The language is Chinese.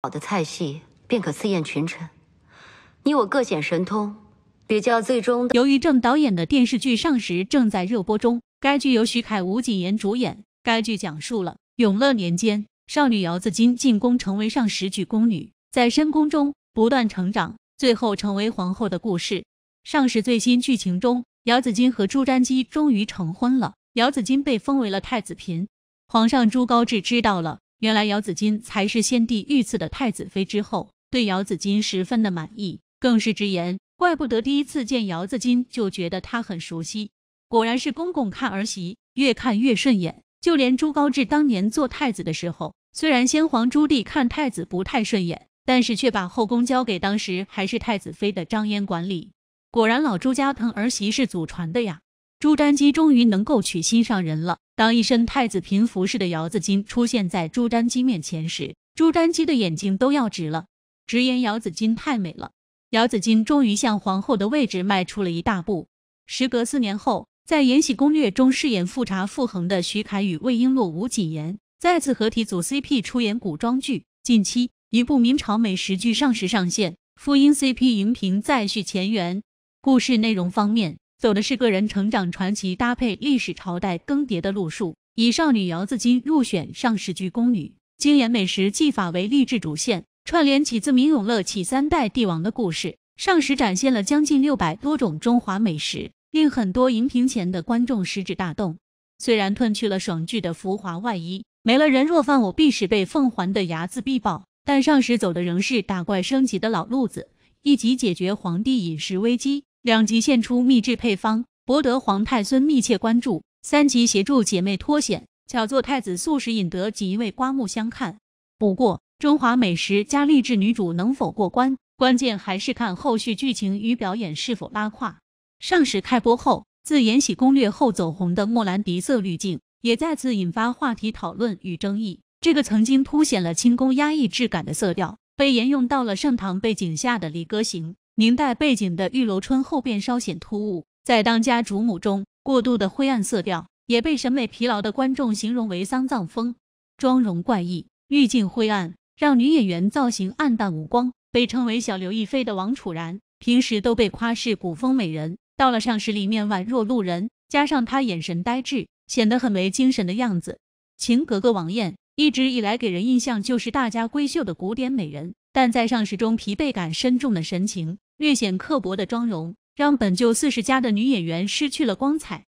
好的菜系便可赐宴群臣，你我各显神通，比较最终。由于正导演的电视剧《上时》正在热播中，该剧由徐凯、吴谨言主演。该剧讲述了永乐年间，少女姚子衿进宫成为上时局宫女，在深宫中不断成长，最后成为皇后的故事。上时最新剧情中，姚子衿和朱瞻基终于成婚了，姚子衿被封为了太子嫔。皇上朱高炽知道了。原来姚子金才是先帝御赐的太子妃，之后对姚子金十分的满意，更是直言：怪不得第一次见姚子金就觉得她很熟悉，果然是公公看儿媳越看越顺眼。就连朱高炽当年做太子的时候，虽然先皇朱棣看太子不太顺眼，但是却把后宫交给当时还是太子妃的张嫣管理。果然老朱家疼儿媳是祖传的呀！朱瞻基终于能够娶心上人了。当一身太子嫔服饰的姚子衿出现在朱瞻基面前时，朱瞻基的眼睛都要直了，直言姚子衿太美了。姚子衿终于向皇后的位置迈出了一大步。时隔四年后，在《延禧攻略》中饰演富察傅恒的徐凯与魏璎珞吴谨言再次合体组 CP 出演古装剧。近期，一部明朝美食剧上市上线，傅音 CP 荧屏再续前缘。故事内容方面。走的是个人成长传奇搭配历史朝代更迭的路数，以少女姚子衿入选上十局宫女、精研美食技法为励志主线，串联起自明永乐起三代帝王的故事。上时展现了将近六百多种中华美食，令很多荧屏前的观众食指大动。虽然褪去了爽剧的浮华外衣，没了人若犯我必使被奉还的睚眦必报，但上时走的仍是打怪升级的老路子，一集解决皇帝饮食危机。两集献出秘制配方，博得皇太孙密切关注；三集协助姐妹脱险，巧做太子素食，引得锦衣卫刮目相看。不过，中华美食加励志女主能否过关，关键还是看后续剧情与表演是否拉胯。上史开播后，自《延禧攻略》后走红的莫兰迪色滤镜，也再次引发话题讨论与争议。这个曾经凸显了清宫压抑质感的色调，被沿用到了盛唐背景下的《离歌行》。明代背景的《玉楼春》后便稍显突兀，在当家主母中，过度的灰暗色调也被审美疲劳的观众形容为丧葬风，妆容怪异，滤镜灰暗，让女演员造型暗淡无光。被称为小刘亦菲的王楚然，平时都被夸是古风美人，到了上世里面宛若路人，加上她眼神呆滞，显得很没精神的样子。晴格格王艳一直以来给人印象就是大家闺秀的古典美人，但在上世中疲惫感深重的神情。略显刻薄的妆容，让本就四十加的女演员失去了光彩。